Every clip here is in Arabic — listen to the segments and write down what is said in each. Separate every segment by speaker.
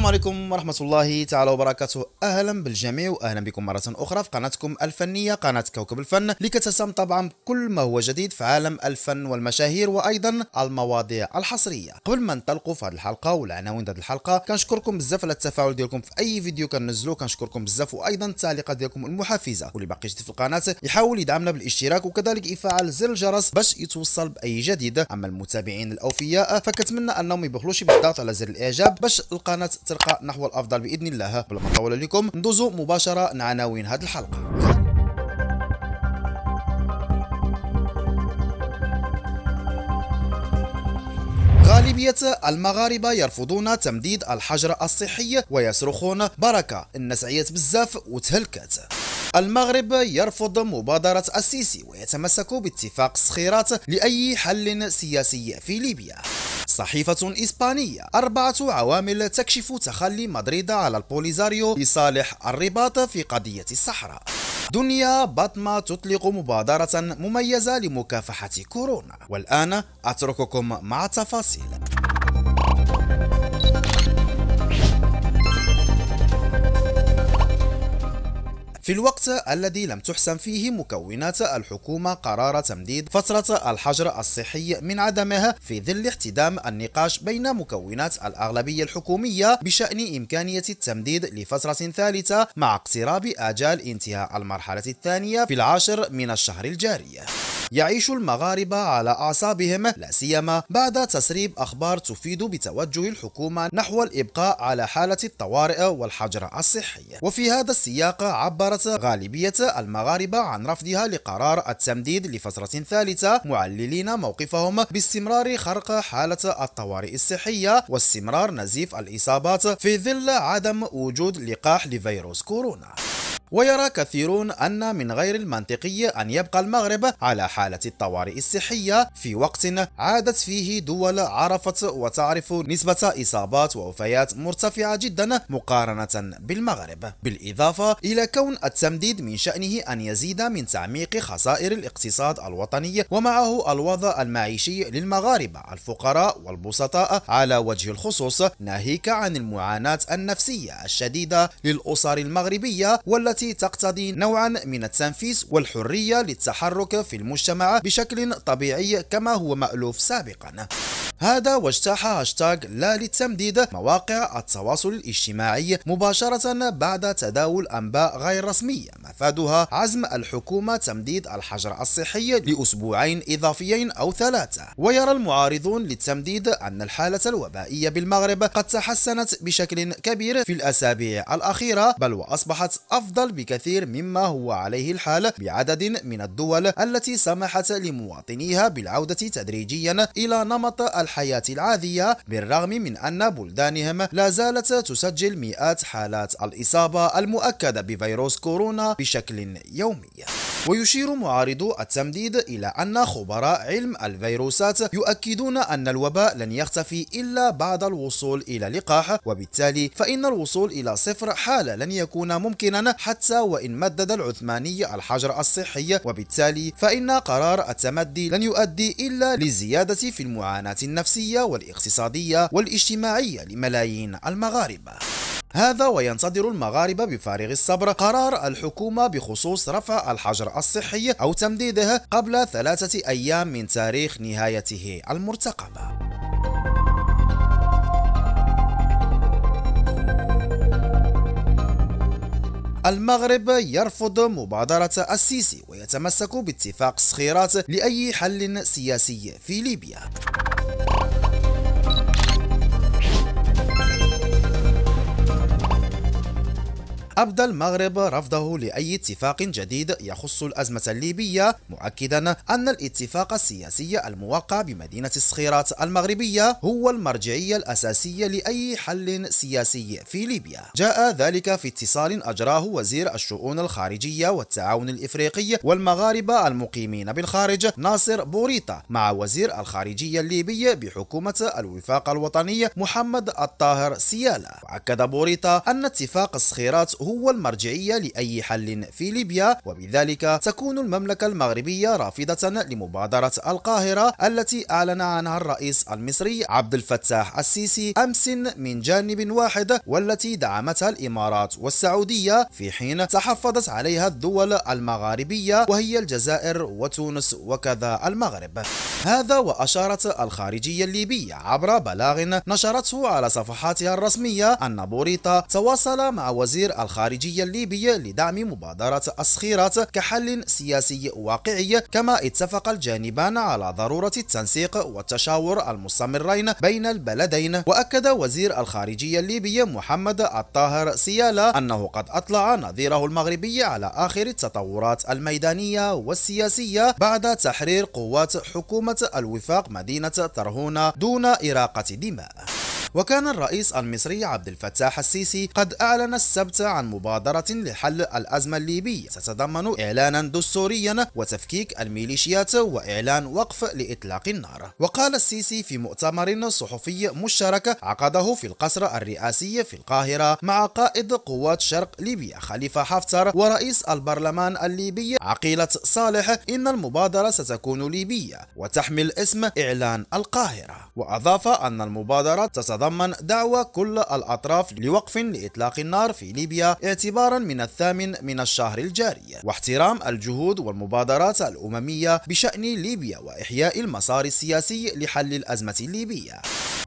Speaker 1: السلام عليكم ورحمة الله تعالى وبركاته أهلا بالجميع وأهلا بكم مرة أخرى في قناتكم الفنية قناة كوكب الفن لكتسم طبعا كل ما هو جديد في عالم الفن والمشاهير وأيضا المواضيع الحصرية قبل ما نطلقوا في هذه الحلقة والعناوين هذه الحلقة كنشكركم بزاف على التفاعل ديالكم في أي فيديو كننزلو كنشكركم بزاف وأيضا التعليقات ديالكم المحفزة واللي باقي جديد في القناة يحاول يدعمنا بالاشتراك وكذلك يفعل زر الجرس باش يتوصل بأي جديد أما المتابعين الأوفياء فكتمنى أنهم يبخلوش بالضغط على زر الإعجاب باش القناة ترقى نحو الافضل باذن الله بلا ما نطول عليكم ندوزو مباشره لعناوين هذه الحلقه غالبية المغاربة يرفضون تمديد الحجر الصحي ويصرخون بركة الناس عيات بزاف وتهلكات المغرب يرفض مبادرة السيسي ويتمسك باتفاق الصخيرات لأي حل سياسي في ليبيا صحيفة إسبانية أربعة عوامل تكشف تخلي مدريد على البوليزاريو لصالح الرباط في قضية الصحراء دنيا باتما تطلق مبادرة مميزة لمكافحة كورونا والآن أترككم مع التفاصيل في الوقت الذي لم تحسم فيه مكونات الحكومة قرار تمديد فترة الحجر الصحي من عدمها في ظل احتدام النقاش بين مكونات الأغلبية الحكومية بشأن إمكانية التمديد لفترة ثالثة مع اقتراب آجال انتهاء المرحلة الثانية في العاشر من الشهر الجاري يعيش المغاربة على أعصابهم لا سيما بعد تسريب أخبار تفيد بتوجه الحكومة نحو الإبقاء على حالة الطوارئ والحجر الصحي وفي هذا السياق عبر عبرت غالبية المغاربة عن رفضها لقرار التمديد لفترة ثالثة معللين موقفهم باستمرار خرق حالة الطوارئ الصحية واستمرار نزيف الإصابات في ظل عدم وجود لقاح لفيروس كورونا ويرى كثيرون أن من غير المنطقي أن يبقى المغرب على حالة الطوارئ الصحية في وقت عادت فيه دول عرفت وتعرف نسبة إصابات ووفيات مرتفعة جدا مقارنة بالمغرب بالإضافة إلى كون التمديد من شأنه أن يزيد من تعميق خسائر الاقتصاد الوطني ومعه الوضع المعيشي للمغاربة الفقراء والبسطاء على وجه الخصوص ناهيك عن المعاناة النفسية الشديدة للأسر المغربية والتي التي تقتضي نوعا من التنفيس والحرية للتحرك في المجتمع بشكل طبيعي كما هو مألوف سابقا هذا واجتاح هاشتاغ لا للتمديد مواقع التواصل الاجتماعي مباشرة بعد تداول أنباء غير رسمية مفادها عزم الحكومة تمديد الحجر الصحي لأسبوعين إضافيين أو ثلاثة ويرى المعارضون للتمديد أن الحالة الوبائية بالمغرب قد تحسنت بشكل كبير في الأسابيع الأخيرة بل وأصبحت أفضل بكثير مما هو عليه الحال بعدد من الدول التي سمحت لمواطنيها بالعودة تدريجيا إلى نمط الحياة الحياة العادية بالرغم من أن بلدانهم لا زالت تسجل مئات حالات الإصابة المؤكدة بفيروس كورونا بشكل يومي ويشير معارضو التمديد إلى أن خبراء علم الفيروسات يؤكدون أن الوباء لن يختفي إلا بعد الوصول إلى لقاح وبالتالي فإن الوصول إلى صفر حالة لن يكون ممكنا حتى وإن مدد العثماني الحجر الصحي وبالتالي فإن قرار التمدي لن يؤدي إلا للزيادة في المعاناة النفسية والاقتصادية والاجتماعية لملايين المغاربة هذا وينتظر المغاربة بفارغ الصبر قرار الحكومة بخصوص رفع الحجر الصحي أو تمديده قبل ثلاثة أيام من تاريخ نهايته المرتقبة المغرب يرفض مبادرة السيسي ويتمسك باتفاق صخيرات لأي حل سياسي في ليبيا أبدى المغرب رفضه لأي اتفاق جديد يخص الأزمة الليبية مؤكدا أن الاتفاق السياسي الموقع بمدينة الصخيرات المغربية هو المرجعية الأساسية لأي حل سياسي في ليبيا جاء ذلك في اتصال أجراه وزير الشؤون الخارجية والتعاون الإفريقي والمغاربة المقيمين بالخارج ناصر بوريطة مع وزير الخارجية الليبي بحكومة الوفاق الوطني محمد الطاهر سيالة وأكد بوريطة أن اتفاق الصخيرات هو هو المرجعية لأي حل في ليبيا وبذلك تكون المملكة المغربية رافضة لمبادرة القاهرة التي أعلن عنها الرئيس المصري عبد الفتاح السيسي أمس من جانب واحد والتي دعمتها الإمارات والسعودية في حين تحفظت عليها الدول المغاربية وهي الجزائر وتونس وكذا المغرب هذا وأشارت الخارجية الليبية عبر بلاغ نشرته على صفحاتها الرسمية أن بوريطة تواصل مع وزير الخارجية الليبية لدعم مبادرة الصخيرات كحل سياسي واقعي كما اتفق الجانبان على ضرورة التنسيق والتشاور المستمرين بين البلدين وأكد وزير الخارجية الليبي محمد الطاهر سيالا أنه قد أطلع نظيره المغربي على آخر التطورات الميدانية والسياسية بعد تحرير قوات حكومة الوفاق مدينة ترهون دون إراقة دماء وكان الرئيس المصري عبد الفتاح السيسي قد أعلن السبت عن مبادرة لحل الأزمة الليبية تتضمن إعلانا دستوريا وتفكيك الميليشيات وإعلان وقف لإطلاق النار وقال السيسي في مؤتمر صحفي مشترك عقده في القصر الرئاسي في القاهرة مع قائد قوات شرق ليبيا خليفة حفتر ورئيس البرلمان الليبي عقيلة صالح إن المبادرة ستكون ليبية وتحمل اسم إعلان القاهرة وأضاف أن المبادرة تتضمن تتضمن دعوة كل الأطراف لوقف لإطلاق النار في ليبيا اعتبارا من الثامن من الشهر الجاري واحترام الجهود والمبادرات الأممية بشأن ليبيا وإحياء المسار السياسي لحل الأزمة الليبية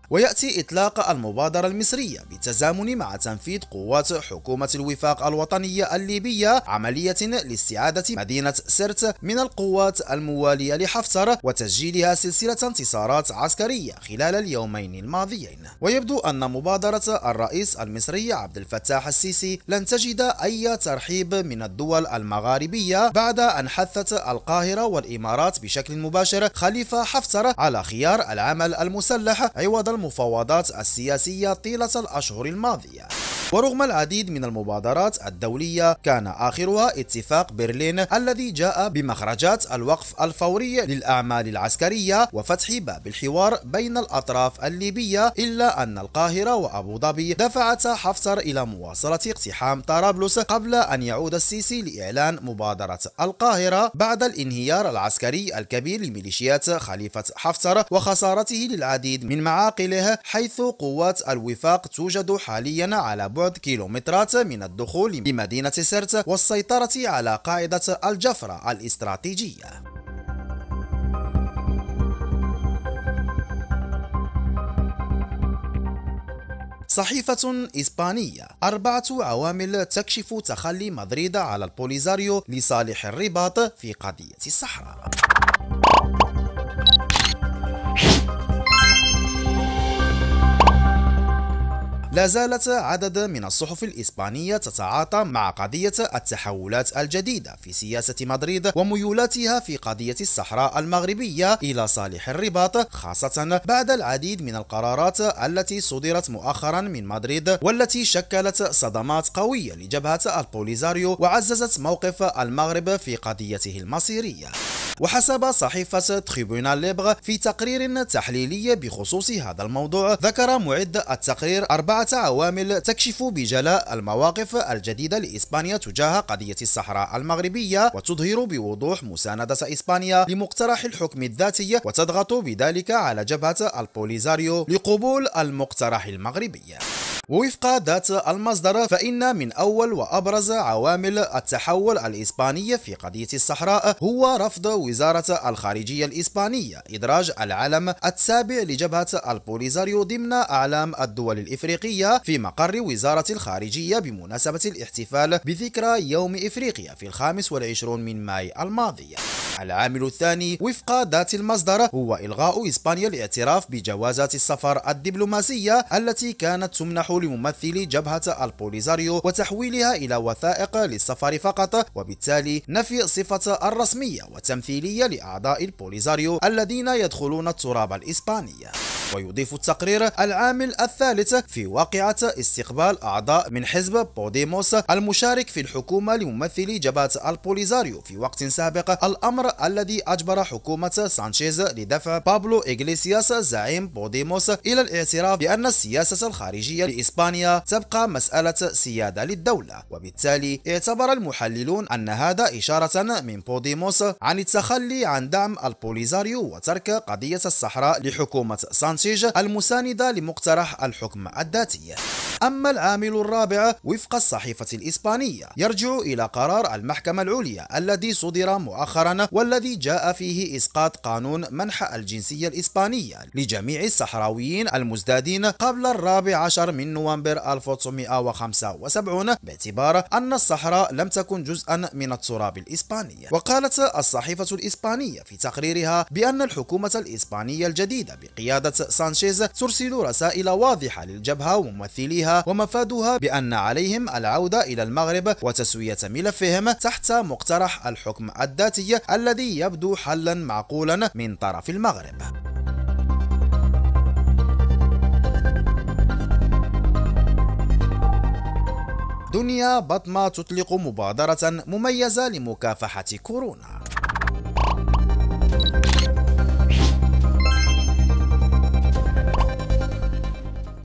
Speaker 1: ويأتي إطلاق المبادرة المصرية بالتزامن مع تنفيذ قوات حكومة الوفاق الوطنية الليبية عملية لاستعادة مدينة سرت من القوات الموالية لحفتر وتسجيلها سلسلة انتصارات عسكرية خلال اليومين الماضيين ويبدو أن مبادرة الرئيس المصري عبد الفتاح السيسي لن تجد أي ترحيب من الدول المغاربية بعد أن حثت القاهرة والإمارات بشكل مباشر خليفة حفتر على خيار العمل المسلح عوضا المفاوضات السياسية طيلة الأشهر الماضية ورغم العديد من المبادرات الدولية كان آخرها اتفاق برلين الذي جاء بمخرجات الوقف الفوري للأعمال العسكرية وفتح باب الحوار بين الأطراف الليبية إلا أن القاهرة وأبو ظبي دفعت حفتر إلى مواصلة اقتحام طرابلس قبل أن يعود السيسي لإعلان مبادرة القاهرة بعد الانهيار العسكري الكبير لميليشيات خليفة حفتر وخسارته للعديد من معاقله حيث قوات الوفاق توجد حاليا على بعد تبعد كيلومترات من الدخول لمدينة سرت والسيطرة على قاعدة الجفرة الاستراتيجية صحيفة إسبانية أربعة عوامل تكشف تخلي مدريد على البوليزاريو لصالح الرباط في قضية الصحراء لا زالت عدد من الصحف الإسبانية تتعاطى مع قضية التحولات الجديدة في سياسة مدريد وميولاتها في قضية الصحراء المغربية إلى صالح الرباط خاصة بعد العديد من القرارات التي صدرت مؤخرا من مدريد والتي شكلت صدمات قوية لجبهة البوليزاريو وعززت موقف المغرب في قضيته المصيرية وحسب صحيفة تريبونال ليبغ في تقرير تحليلي بخصوص هذا الموضوع ذكر معد التقرير أربعة عوامل تكشف بجلاء المواقف الجديدة لإسبانيا تجاه قضية الصحراء المغربية وتظهر بوضوح مساندة إسبانيا لمقترح الحكم الذاتي وتضغط بذلك على جبهة البوليزاريو لقبول المقترح المغربي ووفق ذات المصدر فإن من أول وأبرز عوامل التحول الإسباني في قضية الصحراء هو رفض وزارة الخارجية الإسبانية إدراج العلم التابع لجبهة البوليزاريو ضمن أعلام الدول الإفريقية في مقر وزارة الخارجية بمناسبة الاحتفال بذكرى يوم إفريقيا في الخامس والعشرون من ماي الماضي العامل الثاني وفق ذات المصدر هو إلغاء إسبانيا الاعتراف بجوازات السفر الدبلوماسية التي كانت تمنح لممثلي جبهة البوليزاريو وتحويلها إلى وثائق للسفر فقط وبالتالي نفي صفة الرسمية والتمثيلية لأعضاء البوليزاريو الذين يدخلون التراب الإسباني ويضيف التقرير العامل الثالث في واقعة استقبال أعضاء من حزب بوديموس المشارك في الحكومة لممثلي جبهة البوليزاريو في وقت سابق الأمر الذي أجبر حكومة سانشيز لدفع بابلو إغليسياس زعيم بوديموس إلى الاعتراف بأن السياسة الخارجية لإسبانيا تبقى مسألة سيادة للدولة وبالتالي اعتبر المحللون أن هذا إشارة من بوديموس عن التخلي عن دعم البوليزاريو وترك قضية الصحراء لحكومة سانشيز النتيجة المساندة لمقترح الحكم الذاتي أما العامل الرابع وفق الصحيفة الإسبانية يرجع إلى قرار المحكمة العليا الذي صدر مؤخرا والذي جاء فيه إسقاط قانون منح الجنسية الإسبانية لجميع الصحراويين المزدادين قبل الرابع عشر من نوفمبر 1975 باعتبار أن الصحراء لم تكن جزءا من التراب الإسباني وقالت الصحيفة الإسبانية في تقريرها بأن الحكومة الإسبانية الجديدة بقيادة سانشيز ترسل رسائل واضحة للجبهة وممثليها ومفادها بأن عليهم العودة إلى المغرب وتسوية ملفهم تحت مقترح الحكم الذاتي الذي يبدو حلا معقولا من طرف المغرب دنيا بطمة تطلق مبادرة مميزة لمكافحة كورونا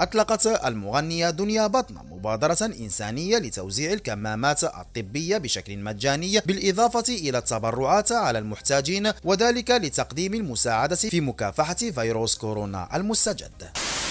Speaker 1: أطلقت المغنية دنيا بطنة مبادرة إنسانية لتوزيع الكمامات الطبية بشكل مجاني بالإضافة إلى التبرعات على المحتاجين وذلك لتقديم المساعدة في مكافحة فيروس كورونا المستجد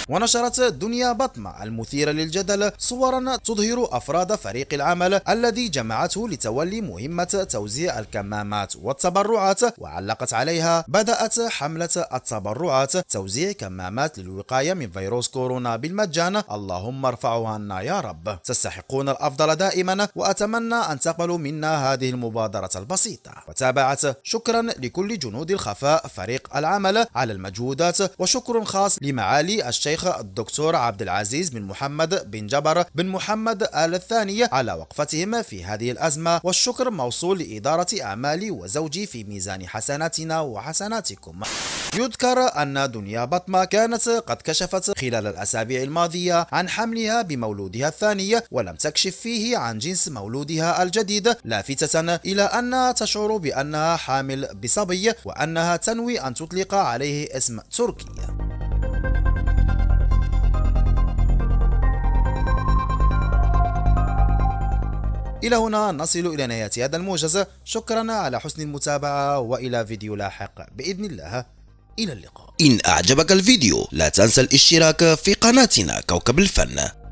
Speaker 1: ونشرت دنيا بطمة المثيرة للجدل صورا تظهر أفراد فريق العمل الذي جمعته لتولي مهمة توزيع الكمامات والتبرعات وعلقت عليها بدأت حملة التبرعات توزيع كمامات للوقاية من فيروس كورونا بالمجان اللهم ارفعوها لنا يا رب تستحقون الأفضل دائما وأتمنى أن تقبلوا منا هذه المبادرة البسيطة وتابعت شكرا لكل جنود الخفاء فريق العمل على المجهودات وشكر خاص لمعالي الشيخ الشيخ الدكتور عبد العزيز بن محمد بن جبر بن محمد آل الثاني على وقفتهم في هذه الأزمة والشكر موصول لإدارة أعمالي وزوجي في ميزان حسناتنا وحسناتكم يذكر أن دنيا بطمة كانت قد كشفت خلال الأسابيع الماضية عن حملها بمولودها الثاني ولم تكشف فيه عن جنس مولودها الجديد لافتة إلى أنها تشعر بأنها حامل بصبي وأنها تنوي أن تطلق عليه اسم تركيا إلى هنا نصل إلى نهاية هذا الموجز شكرا على حسن المتابعة وإلى فيديو لاحق بإذن الله إلى اللقاء إن أعجبك الفيديو لا تنسى الاشتراك في قناتنا كوكب الفن